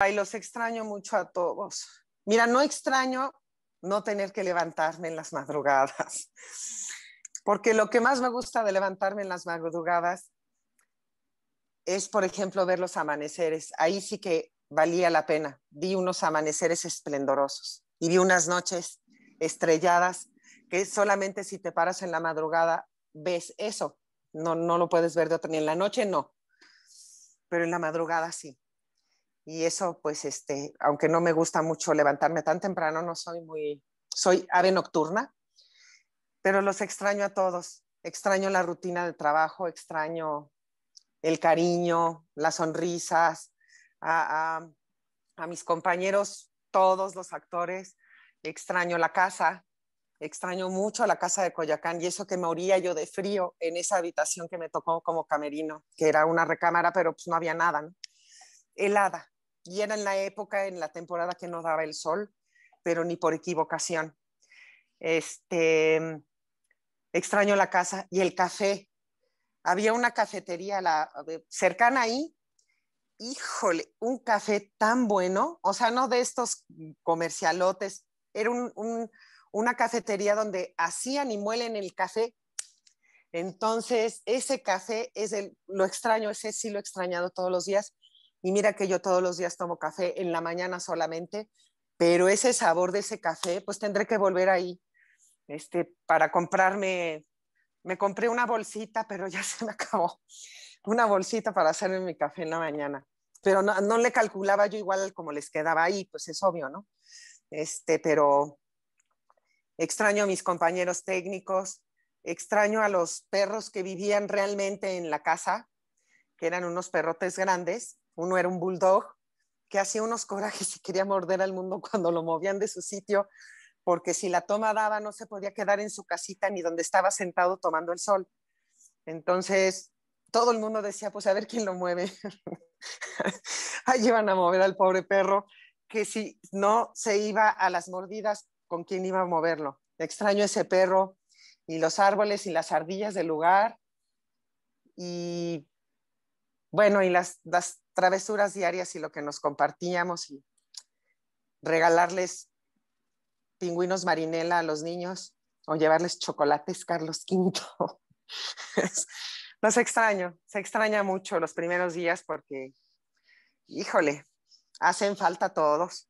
Ay, los extraño mucho a todos. Mira, no extraño no tener que levantarme en las madrugadas, porque lo que más me gusta de levantarme en las madrugadas es, por ejemplo, ver los amaneceres. Ahí sí que valía la pena. Vi unos amaneceres esplendorosos y vi unas noches estrelladas que solamente si te paras en la madrugada ves eso. No, no lo puedes ver de otra, ni en la noche no, pero en la madrugada sí y eso pues este, aunque no me gusta mucho levantarme tan temprano, no soy muy, soy ave nocturna, pero los extraño a todos, extraño la rutina del trabajo, extraño el cariño, las sonrisas, a, mis compañeros, todos los actores, extraño la casa, extraño mucho la casa de Coyacán y eso que me moría yo de frío en esa habitación que me tocó como camerino, que era una recámara, pero pues no había nada, helada, y era en la época, en la temporada que no daba el sol, pero ni por equivocación. Este, extraño la casa y el café. Había una cafetería eh, cercana ahí. Híjole, un café tan bueno, o sea, no de estos comercialotes, era una cafetería donde hacían y muelen el café. Entonces, ese café es el, lo extraño, ese sí lo he extrañado todos los días. Y mira que yo todos los días tomo café, en la mañana solamente, pero ese sabor de ese café, pues tendré que volver ahí este, para comprarme, me compré una bolsita, pero ya se me acabó, una bolsita para hacerme mi café en la mañana. Pero no, no le calculaba yo igual como les quedaba ahí, pues es obvio, ¿no? Este, pero extraño a mis compañeros técnicos, extraño a los perros que vivían realmente en la casa, que eran unos perrotes grandes, uno era un bulldog que hacía unos corajes y quería morder al mundo cuando lo movían de su sitio, porque si la toma daba no se podía quedar en su casita ni donde estaba sentado tomando el sol. Entonces, todo el mundo decía, pues a ver quién lo mueve. Ahí iban a mover al pobre perro, que si no se iba a las mordidas, ¿con quién iba a moverlo? Extraño ese perro y los árboles y las ardillas del lugar. Y bueno, y las, las travesuras diarias y lo que nos compartíamos y regalarles pingüinos marinela a los niños o llevarles chocolates Carlos V. Los extraño, se extraña mucho los primeros días porque, híjole, hacen falta todos.